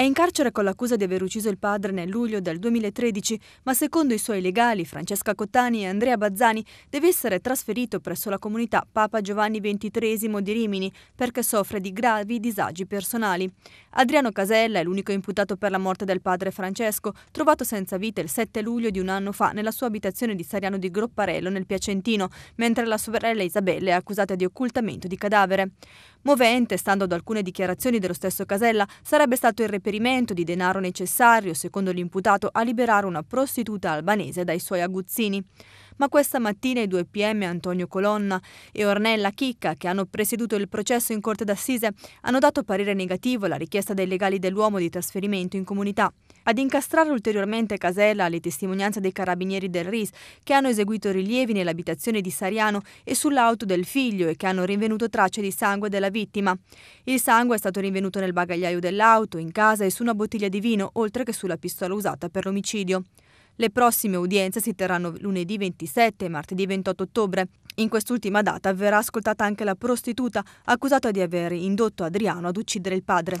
È in carcere con l'accusa di aver ucciso il padre nel luglio del 2013, ma secondo i suoi legali Francesca Cottani e Andrea Bazzani deve essere trasferito presso la comunità Papa Giovanni XXIII di Rimini perché soffre di gravi disagi personali. Adriano Casella è l'unico imputato per la morte del padre Francesco, trovato senza vita il 7 luglio di un anno fa nella sua abitazione di Sariano di Gropparello nel Piacentino, mentre la sorella Isabella è accusata di occultamento di cadavere. Movente, stando ad alcune dichiarazioni dello stesso Casella, sarebbe stato il reperimento di denaro necessario, secondo l'imputato, a liberare una prostituta albanese dai suoi aguzzini ma questa mattina i due PM Antonio Colonna e Ornella Chicca, che hanno presieduto il processo in Corte d'Assise, hanno dato parere negativo alla richiesta dei legali dell'uomo di trasferimento in comunità. Ad incastrare ulteriormente Casella le testimonianze dei carabinieri del RIS, che hanno eseguito rilievi nell'abitazione di Sariano e sull'auto del figlio e che hanno rinvenuto tracce di sangue della vittima. Il sangue è stato rinvenuto nel bagagliaio dell'auto, in casa e su una bottiglia di vino, oltre che sulla pistola usata per l'omicidio. Le prossime udienze si terranno lunedì 27 e martedì 28 ottobre. In quest'ultima data verrà ascoltata anche la prostituta accusata di aver indotto Adriano ad uccidere il padre.